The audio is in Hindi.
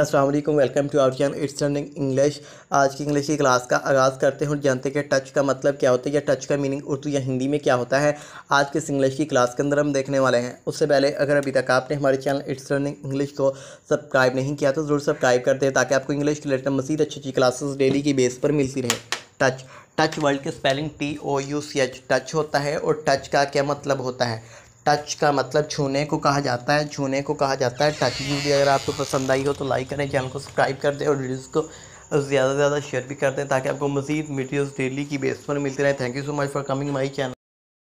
Aslam welcome to our channel it's learning English आज की इंग्लिश की क्लास का आगाज़ करते हैं और जानते हैं कि टच का मतलब क्या होता है या टच का मीनिंग उर्दू या हिंदी में क्या होता है आज के इस इंग्लिश की क्लास के अंदर हम देखने वाले हैं उससे पहले अगर अभी तक आपने हमारे चैनल इट्स लर्निंग इंग्लिश को सब्सक्राइब नहीं किया तो ज़रूर सब्सक्राइब कर दें ताकि आपको इंग्लिश के रिलेटेड मजीद अच्छी अच्छी क्लासेस डेली की बेस पर मिलती रहे टच टच वर्ल्ड की spelling T O U C H touch होता है और टच का क्या मतलब होता है टच का मतलब छूने को कहा जाता है छूने को कहा जाता है टच वीडियो अगर आपको पसंद आई हो तो लाइक करें चैनल को सब्सक्राइब कर दें और वीडियोज़ को ज़्यादा से ज़्यादा शेयर भी कर दें ताकि आपको मज़ीद वीडियोज़ डेली की बेस पर मिलती रहे thank you so much for coming my channel